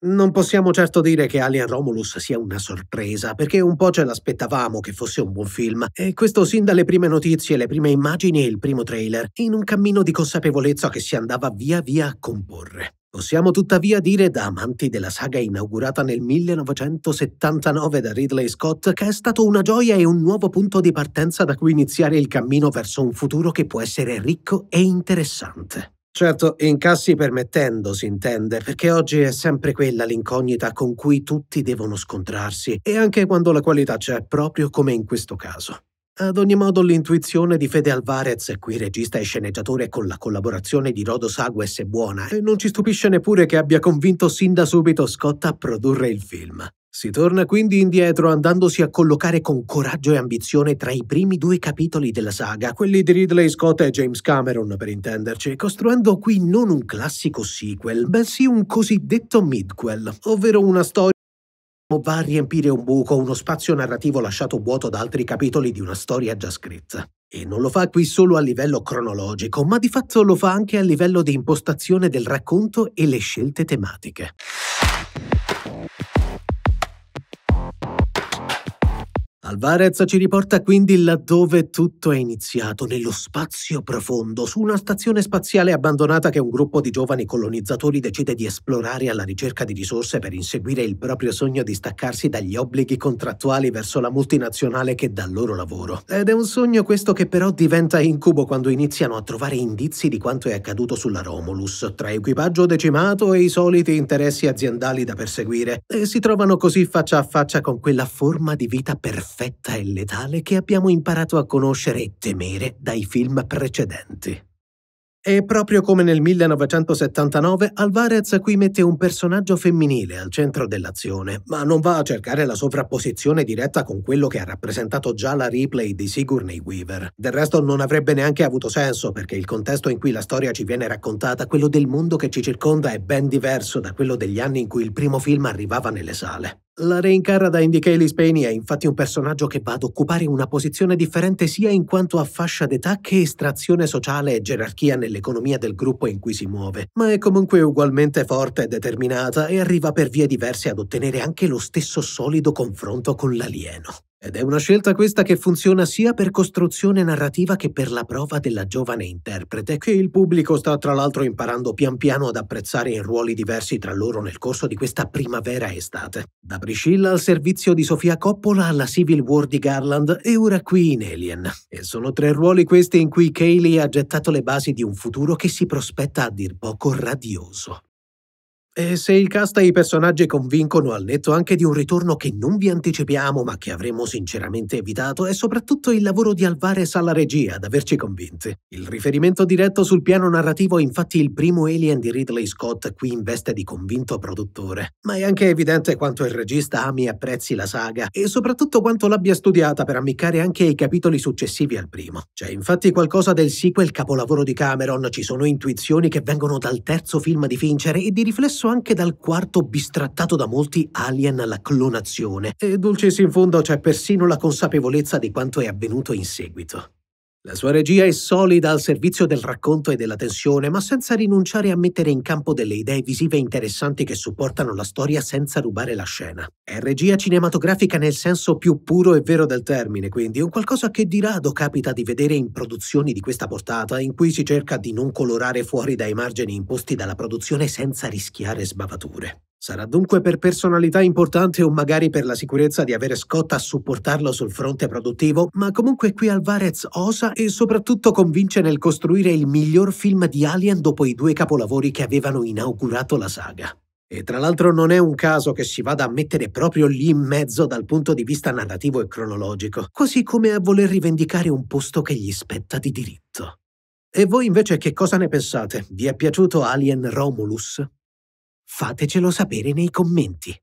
Non possiamo certo dire che Alien Romulus sia una sorpresa, perché un po' ce l'aspettavamo che fosse un buon film, e questo sin dalle prime notizie, le prime immagini e il primo trailer, in un cammino di consapevolezza che si andava via via a comporre. Possiamo tuttavia dire, da amanti della saga inaugurata nel 1979 da Ridley Scott, che è stato una gioia e un nuovo punto di partenza da cui iniziare il cammino verso un futuro che può essere ricco e interessante. Certo, incassi permettendo, si intende, perché oggi è sempre quella l'incognita con cui tutti devono scontrarsi, e anche quando la qualità c'è, proprio come in questo caso. Ad ogni modo, l'intuizione di Fede Alvarez, qui regista e sceneggiatore con la collaborazione di Rodo Sagues, è buona e non ci stupisce neppure che abbia convinto sin da subito Scott a produrre il film. Si torna quindi indietro andandosi a collocare con coraggio e ambizione tra i primi due capitoli della saga, quelli di Ridley Scott e James Cameron per intenderci, costruendo qui non un classico sequel, bensì un cosiddetto midquel, ovvero una storia va a riempire un buco, uno spazio narrativo lasciato vuoto da altri capitoli di una storia già scritta. E non lo fa qui solo a livello cronologico, ma di fatto lo fa anche a livello di impostazione del racconto e le scelte tematiche. Alvarez ci riporta quindi laddove tutto è iniziato, nello spazio profondo, su una stazione spaziale abbandonata che un gruppo di giovani colonizzatori decide di esplorare alla ricerca di risorse per inseguire il proprio sogno di staccarsi dagli obblighi contrattuali verso la multinazionale che dà loro lavoro. Ed è un sogno questo che però diventa incubo quando iniziano a trovare indizi di quanto è accaduto sulla Romulus, tra equipaggio decimato e i soliti interessi aziendali da perseguire, e eh, si trovano così faccia a faccia con quella forma di vita perfetta perfetta e letale che abbiamo imparato a conoscere e temere dai film precedenti. E proprio come nel 1979, Alvarez qui mette un personaggio femminile al centro dell'azione, ma non va a cercare la sovrapposizione diretta con quello che ha rappresentato già la replay di Sigourney Weaver. Del resto non avrebbe neanche avuto senso, perché il contesto in cui la storia ci viene raccontata, quello del mondo che ci circonda, è ben diverso da quello degli anni in cui il primo film arrivava nelle sale. La reincarnata Indy Kaylee Spaney è infatti un personaggio che va ad occupare una posizione differente sia in quanto a fascia d'età che estrazione sociale e gerarchia nell'economia del gruppo in cui si muove, ma è comunque ugualmente forte e determinata e arriva per vie diverse ad ottenere anche lo stesso solido confronto con l'alieno. Ed è una scelta questa che funziona sia per costruzione narrativa che per la prova della giovane interprete, che il pubblico sta tra l'altro imparando pian piano ad apprezzare in ruoli diversi tra loro nel corso di questa primavera-estate. Da Priscilla al servizio di Sofia Coppola alla Civil War di Garland e ora qui in Alien. E sono tre ruoli questi in cui Kaylee ha gettato le basi di un futuro che si prospetta a dir poco radioso. E se il cast e i personaggi convincono al netto anche di un ritorno che non vi anticipiamo ma che avremmo sinceramente evitato, è soprattutto il lavoro di Alvarez alla regia ad averci convinti. Il riferimento diretto sul piano narrativo è infatti il primo Alien di Ridley Scott qui in veste di convinto produttore, ma è anche evidente quanto il regista ami e apprezzi la saga e soprattutto quanto l'abbia studiata per ammiccare anche ai capitoli successivi al primo. C'è infatti qualcosa del sequel capolavoro di Cameron, ci sono intuizioni che vengono dal terzo film di Fincher e di riflesso anche dal quarto bistrattato da molti Alien alla clonazione e dulcis in fondo c'è persino la consapevolezza di quanto è avvenuto in seguito. La sua regia è solida al servizio del racconto e della tensione, ma senza rinunciare a mettere in campo delle idee visive interessanti che supportano la storia senza rubare la scena. È regia cinematografica nel senso più puro e vero del termine, quindi un qualcosa che di rado capita di vedere in produzioni di questa portata, in cui si cerca di non colorare fuori dai margini imposti dalla produzione senza rischiare sbavature. Sarà dunque per personalità importante o magari per la sicurezza di avere Scott a supportarlo sul fronte produttivo, ma comunque qui Alvarez osa e soprattutto convince nel costruire il miglior film di Alien dopo i due capolavori che avevano inaugurato la saga. E tra l'altro non è un caso che si vada a mettere proprio lì in mezzo dal punto di vista narrativo e cronologico, così come a voler rivendicare un posto che gli spetta di diritto. E voi invece che cosa ne pensate? Vi è piaciuto Alien Romulus? Fatecelo sapere nei commenti.